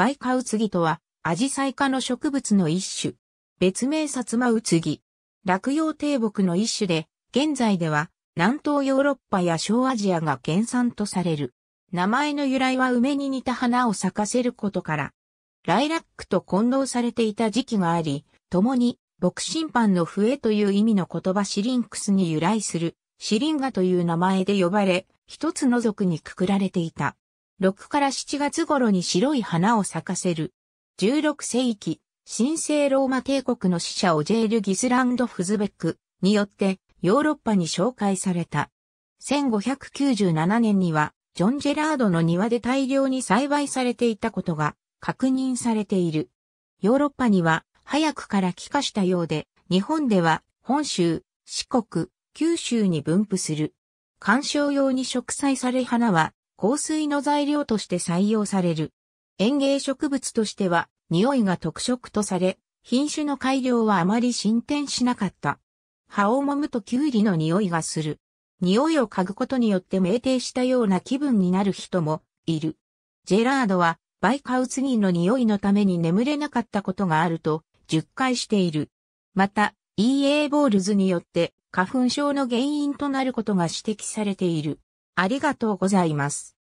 バイカウツギとは、アジサイ科の植物の一種。別名サツマウツギ。落葉低木の一種で、現在では、南東ヨーロッパや小アジアが原産とされる。名前の由来は梅に似た花を咲かせることから、ライラックと混同されていた時期があり、共に、牧審判の笛という意味の言葉シリンクスに由来する、シリンガという名前で呼ばれ、一つの族にくくられていた。6から7月頃に白い花を咲かせる。16世紀、神聖ローマ帝国の使者オジェール・ギスランド・フズベックによってヨーロッパに紹介された。1597年には、ジョン・ジェラードの庭で大量に栽培されていたことが確認されている。ヨーロッパには早くから帰化したようで、日本では本州、四国、九州に分布する。観賞用に植栽され花は香水の材料として採用される。園芸植物としては匂いが特色とされ、品種の改良はあまり進展しなかった。葉を揉むとキュウリの匂いがする。匂いを嗅ぐことによって酩酊したような気分になる人もいる。ジェラードはバイカウツギの匂いのために眠れなかったことがあると10回している。また、EA ボールズによって花粉症の原因となることが指摘されている。ありがとうございます。